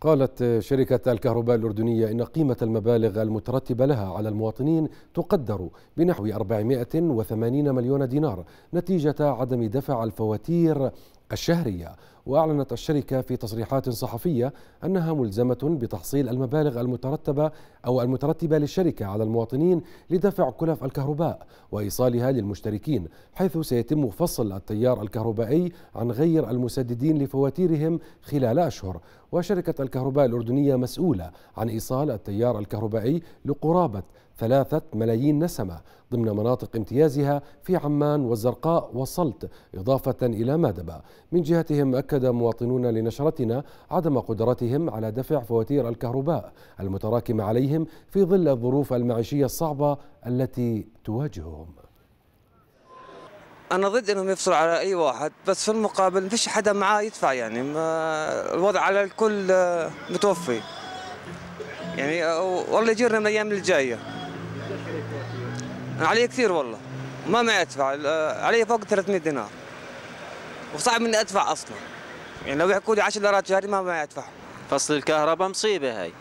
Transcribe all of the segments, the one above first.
قالت شركة الكهرباء الأردنية إن قيمة المبالغ المترتبة لها على المواطنين تقدر بنحو 480 مليون دينار نتيجة عدم دفع الفواتير الشهرية وأعلنت الشركة في تصريحات صحفية أنها ملزمة بتحصيل المبالغ المترتبة أو المترتبة للشركة على المواطنين لدفع كلف الكهرباء وإيصالها للمشتركين حيث سيتم فصل التيار الكهربائي عن غير المسددين لفواتيرهم خلال أشهر وشركة الكهرباء الأردنية مسؤولة عن إيصال التيار الكهربائي لقرابة ثلاثة ملايين نسمة ضمن مناطق امتيازها في عمان والزرقاء والسلط إضافة إلى مادبة من جهتهم أكد أكد مواطنون لنشرتنا عدم قدرتهم على دفع فواتير الكهرباء المتراكمة عليهم في ظل الظروف المعيشية الصعبة التي تواجههم انا ضد انهم يفصلوا على اي واحد بس في المقابل ما فيش حدا معاه يدفع يعني ما الوضع على الكل آه، متوفي يعني آه، والله يجيرنا من الايام الجايه انا علي كثير والله ما ما ادفع آه، علي فوق 300 دينار وصعب اني ادفع اصلا يعني لو يحكوا لي 10 ليرات شهري ما يدفع فصل الكهرباء مصيبه هاي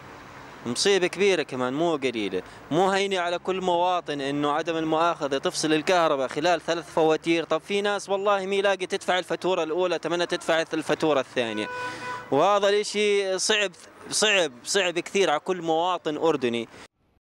مصيبة كبيرة كمان مو قليلة مو هينة على كل مواطن انه عدم المؤاخذة تفصل الكهرباء خلال ثلاث فواتير طب في ناس والله يلاقي تدفع الفاتورة الاولى تمنى تدفع الفاتورة الثانية وهذا الاشي صعب صعب صعب كثير على كل مواطن اردني